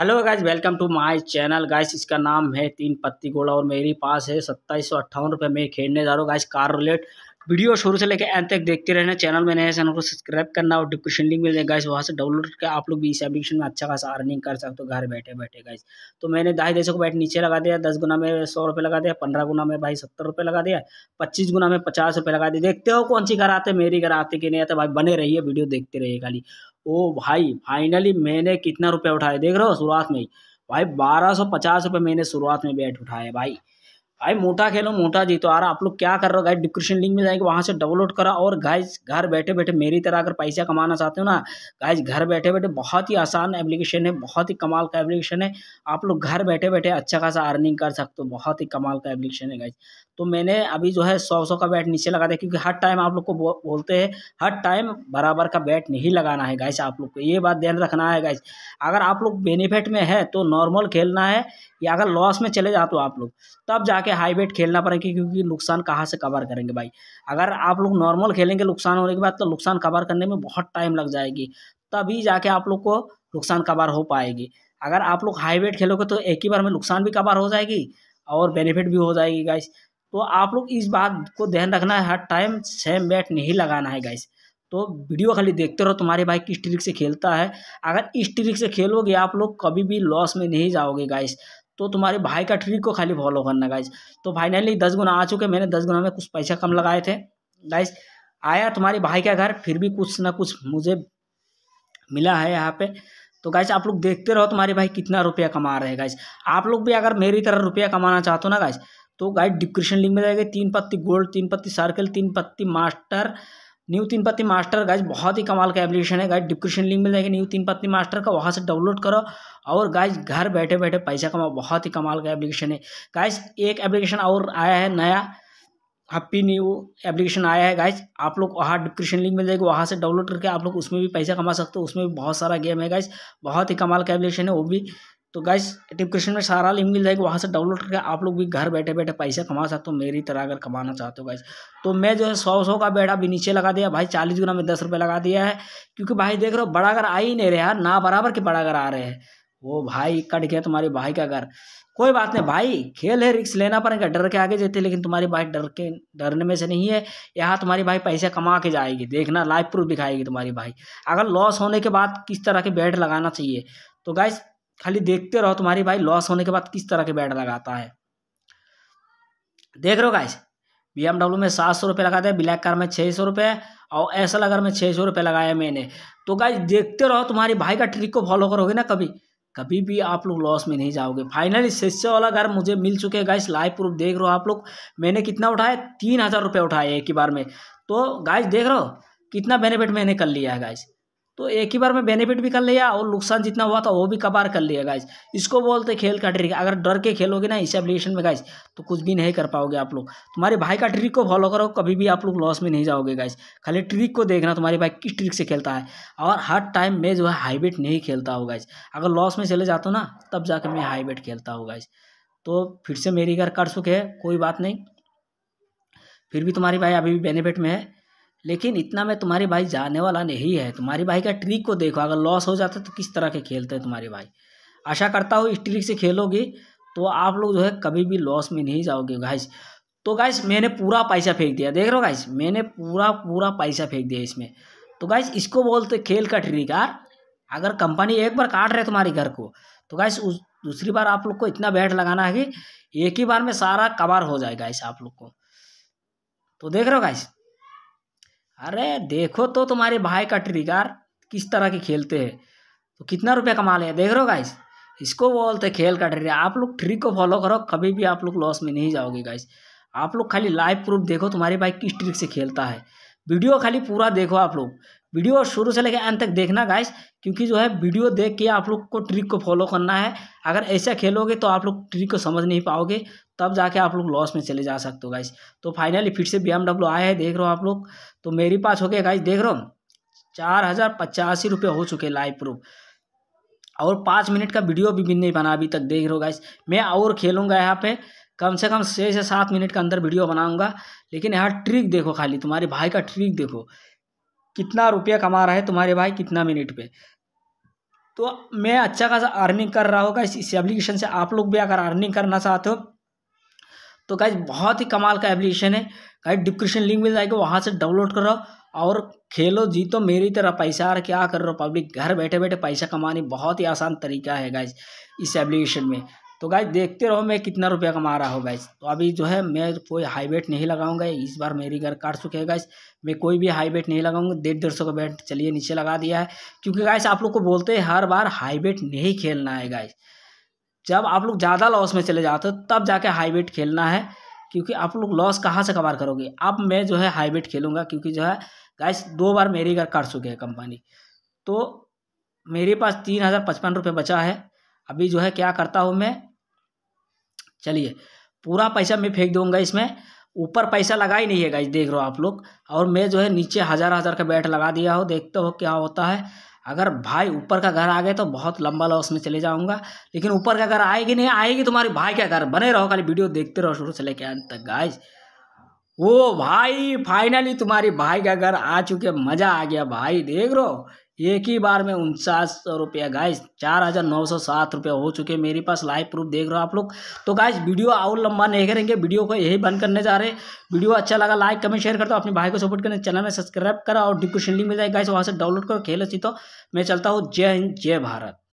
hello guys welcome to my channel guys इसका नाम है तीन पत्ती गोला और मेरे पास है सत्ताईस सौ अट्ठावन रुपये में खेलने जा रहा हूँ गाइस कार रिलेट वीडियो शुरू से लेकर एंड तक देखते रहना चैनल में नए चैनल को सब्सक्राइब करना और डिस्क्रिप्शन लिंक मिल गाइस वहाँ से डाउनलोड करके आप लोग भी इस एप्लीकेशन में अच्छा खासा अर्निंग कर सकते हो घर बैठे बैठे गाइस तो मैंने दाई देशों को बैठ नीचे लगा दिया दस गुना में सौ रुपये लगा दिया पंद्रह गुना में भाई सत्तर रुपये लगा दिया पच्चीस गुना में पचास रुपये लगा दिया देखते हो कौन सी घर आते मेरी घर आते कि नहीं आते भाई बने रहिए वीडियो देखते रहिए खाली ओ भाई फाइनली मैंने कितना रुपया उठाया देख रहे हो शुरुआत में ही भाई बारह सौ पचास रुपये मैंने शुरुआत में बैट उठाया भाई भाई मोटा खेलो मोटा जी तो यार आप लोग क्या कर रहे हो गाइस डिस्क्रिप्शन लिंक में जाएंगे वहाँ से डाउनलोड करा और गाइज घर बैठे बैठे मेरी तरह अगर पैसा कमाना चाहते हो ना गाइस घर बैठे बैठे बहुत ही आसान एप्लीकेशन है बहुत ही कमाल का एप्लीकेशन है आप लोग घर बैठे बैठे अच्छा खासा अर्निंग कर सकते हो बहुत ही कमाल का एप्लीकेशन है गाइज तो मैंने अभी जो है सौ सौ का बैट नीचे लगा दिया क्योंकि हर टाइम आप लोग को बोलते हैं हर टाइम बराबर का बैट नहीं लगाना है गाइस आप लोग को ये बात ध्यान रखना है गाइस अगर आप लोग बेनिफिट में है तो नॉर्मल खेलना है या अगर लॉस में चले जाते हो आप लोग तब जाके के हाई बेट खेलना पड़ेगा क्योंकि नुकसान कहाँ से कवर करेंगे भाई अगर आप लोग नॉर्मल खेलेंगे नुकसान होने के बाद तो नुकसान कवर करने में बहुत टाइम लग जाएगी तभी जाके आप लोग को नुकसान कवर हो पाएगी अगर आप लोग हाई वेट खेलोगे तो एक ही बार में नुकसान भी कवर हो जाएगी और बेनिफिट भी हो जाएगी गाइस तो आप लोग इस बात को ध्यान रखना है हर टाइम सेम बैट नहीं लगाना है गाइस तो वीडियो खाली देखते रहो तुम्हारे भाई किस ट्रिक से खेलता है अगर इस ट्रिक से खेलोगे आप लोग कभी भी लॉस में नहीं जाओगे गाइस तो तुम्हारे भाई का ट्रिक को खाली फॉलो करना गाइज तो फाइनली दस गुना आ चुके मैंने दस गुना में कुछ पैसा कम लगाए थे गाइज आया तुम्हारे भाई का घर फिर भी कुछ ना कुछ मुझे मिला है यहाँ पे तो गाइज आप लोग देखते रहो तुम्हारे भाई कितना रुपया कमा रहे हैं गाइज आप लोग भी अगर मेरी तरह रुपया कमाना चाहते हो ना गाइज तो गाइड डिस्क्रिप्शन लिंक में जाएगा तीन पत्ती गोल्ड तीन पत्ती सर्कल तीन पत्ती मास्टर न्यू तीन पत्ती मास्टर गाइज बहुत ही कमाल का एप्लीकेशन है गाइज डिस्क्रिप्शन लिंक मिल जाएगी न्यू तीन पत्ती मास्टर का वहाँ से डाउनलोड करो और गाइज घर बैठे बैठे पैसा कमाओ बहुत ही कमाल का एप्लीकेशन है गाइज एक एप्लीकेशन और आया है नया हैप्पी न्यू एप्लीकेशन आया है गाइज आप लोग वहाँ डिस्क्रिप्शन लिंक मिल जाएगी वहाँ से डाउनलोड करके आप लोग उसमें भी पैसा कमा सकते हो उसमें भी बहुत सारा गेम है गाइज बहुत ही कमाल का एप्लीकेशन है वो भी तो गाइस डिस्क्रिप्शन में सारा लिंक मिल जाएगा वहाँ से डाउनलोड करके आप लोग भी घर बैठे बैठे पैसे कमा सकते हो मेरी तरह अगर कमाना चाहते हो गाइस तो मैं जो है सौ सौ का बेड़ा भी नीचे लगा दिया भाई चालीस गुना में दस रुपये लगा दिया है क्योंकि भाई देख रहे हो बड़ा घर आ ही नहीं रहा ना बराबर के बड़ा घर आ रहे हैं वो भाई कट गया तुम्हारे भाई का घर कोई बात नहीं भाई खेल है रिक्स लेना पड़ेगा डर के आगे जाते लेकिन तुम्हारी भाई डर के डरने में से नहीं है यहाँ तुम्हारी भाई पैसे कमा के जाएगी देखना लाइव प्रूफ दिखाएगी तुम्हारी भाई अगर लॉस होने के बाद किस तरह के बैट लगाना चाहिए तो गाइस खाली देखते रहो तुम्हारी भाई लॉस होने के बाद किस तरह के बैट लगाता है देख रहे हो गाइस बीएमडब्ल्यू में सात सौ रुपये लगाते हैं ब्लैक कार में छः सौ रुपये और ऐसा लगा में छः सौ रुपये लगाया मैंने तो गाइस देखते रहो तुम्हारी भाई का ट्रिक को फॉलो करोगे ना कभी कभी भी आप लोग लॉस में नहीं जाओगे फाइनली शिष्य वाला घर मुझे मिल चुके हैं गाइस लाइव प्रूफ देख रहे हो आप लोग मैंने कितना उठाया तीन हज़ार रुपये उठाए एक ही बार में तो गाइस देख रहे हो कितना बेनिफिट मैंने कर लिया है गाइस तो एक ही बार में बेनिफिट भी कर लिया और नुकसान जितना हुआ था वो भी कबार कर लिया गाइज इसको बोलते खेल का ट्रिक अगर डर के खेलोगे ना इस एप्लीकेशन में गाइज तो कुछ भी नहीं कर पाओगे आप लोग तुम्हारे भाई का ट्रिक को फॉलो करो कभी भी आप लोग लॉस में नहीं जाओगे गाइज खाली ट्रिक को देखना तुम्हारे भाई किस ट्रिक से खेलता है और हर टाइम मैं जो है हाईबेट नहीं खेलता हूँ गाइज अगर लॉस में चले जाता हूँ ना तब जाकर मैं हाईबेट खेलता हूँ गाइज तो फिर से मेरी घर कर चुके है कोई बात नहीं फिर भी तुम्हारी भाई अभी भी बेनिफिट में है लेकिन इतना में तुम्हारे भाई जाने वाला नहीं है तुम्हारे भाई का ट्रिक को देखो अगर लॉस हो जाता तो किस तरह के खेलते हैं तुम्हारे भाई आशा करता हूँ इस ट्रिक से खेलोगे तो आप लोग जो है कभी भी लॉस में नहीं जाओगे गाइस तो गाइस मैंने पूरा पैसा फेंक दिया देख रहे हो गाइस मैंने पूरा पूरा पैसा फेंक दिया इसमें तो गाइस इसको बोलते खेल का ट्रिक यार अगर कंपनी एक बार काट रहे तुम्हारे घर को तो गाइस उस दूसरी बार आप लोग को इतना बैट लगाना है कि एक ही बार में सारा कबार हो जाएगा इस आप लोग को तो देख रहे हो गाइस अरे देखो तो तुम्हारे भाई का ट्रिगार किस तरह के खेलते हैं तो कितना रुपया कमा लें देख रहे हो गाइस इसको बोलते खेल का ट्रिक आप लोग ट्रिक को फॉलो करो कभी भी आप लोग लॉस में नहीं जाओगे गाइस आप लोग खाली लाइव प्रूफ देखो तुम्हारे भाई किस ट्रिक से खेलता है वीडियो खाली पूरा देखो आप लोग वीडियो शुरू से लेकर अंत तक देखना गाइस क्योंकि जो है वीडियो देख के आप लोग को ट्रिक को फॉलो करना है अगर ऐसा खेलोगे तो आप लोग ट्रिक को समझ नहीं पाओगे तब जाके आप लोग लॉस में चले जा सकते हो गाइस तो फाइनली फिर से बी आए है देख रहे हो आप लोग तो मेरे पास हो गया गाइस देख रहे हो चार हज़ार पचासी रुपये हो चुके लाइव प्रूफ और पाँच मिनट का वीडियो भी नहीं बना अभी तक देख रहे हो गाइस मैं और खेलूँगा यहाँ पे कम से कम छः से सात मिनट के अंदर वीडियो बनाऊँगा लेकिन यहाँ ट्रिक देखो खाली तुम्हारे भाई का ट्रिक देखो कितना रुपया कमा रहा है तुम्हारे भाई कितना मिनट पे तो मैं अच्छा खासा अर्निंग कर रहा होगा इस एप्लीकेशन से आप लोग भी अगर अर्निंग करना चाहते हो तो गाइज बहुत ही कमाल का एप्लीकेशन है गाइज डिस्क्रिप्शन लिंक मिल जाएगा वहाँ से डाउनलोड करो और खेलो जीतो मेरी तरह पैसा यार क्या कर रहे हो पब्लिक घर बैठे बैठे पैसा कमाने बहुत ही आसान तरीका है गाइज इस एप्लीकेशन में तो गाइज देखते रहो मैं कितना रुपया कमा रहा हूँ गाइज तो अभी जो है मैं कोई हाई बेट नहीं लगाऊंगा इस बार मेरी घर काट चुके हैं गाइज मैं कोई भी हाई बेट नहीं लगाऊंगा डेढ़ डेढ़ सौ का बेट चलिए नीचे लगा दिया है क्योंकि गाइस आप लोग को बोलते हैं हर बार हाई बेट नहीं खेलना है गाइज जब आप लोग ज़्यादा लॉस में चले जाते हो तब जाके हाई बेट खेलना है क्योंकि आप लोग लॉस कहाँ से कवर करोगे अब मैं जो है हाई बेट खेलूँगा क्योंकि जो है गाइस दो बार मेरे घर कर चुके हैं कंपनी तो मेरे पास तीन हज़ार पचपन रुपये बचा है अभी जो है क्या करता हूँ मैं चलिए पूरा पैसा मैं फेंक दूँगा इसमें ऊपर पैसा लगा ही नहीं है गाइस देख रहे हो आप लोग और मैं जो है नीचे हज़ार हज़ार का बैट लगा दिया हो देखते हो क्या होता है अगर भाई ऊपर का घर आ गए तो बहुत लंबा लॉस में चले जाऊंगा लेकिन ऊपर का घर आएगी नहीं आएगी तुम्हारे भाई का घर बने रहो खाली वीडियो देखते रहो शुरू से लेके अंत तक गाइज ओ भाई फाइनली तुम्हारी भाई का घर आ चुके मज़ा आ गया भाई देख रहो एक ही बार में उनचास रुपया गाइस चार हज़ार नौ सौ सात रुपये हो चुके हैं मेरे पास लाइव प्रूफ देख रहे हो आप लोग तो गाइस वीडियो और लंबा नहीं करेंगे वीडियो को यही बंद करने जा रहे वीडियो अच्छा लगा लाइक कमेंट शेयर कर दो अपने भाई को सपोर्ट करने चैनल में सब्सक्राइब करा और डिस्क्रिप्शन लिंक मिल जाए गाइस वहाँ से डाउनलोड करो खेल अच्छी तो मैं चलता हूँ जय हिंद जय भारत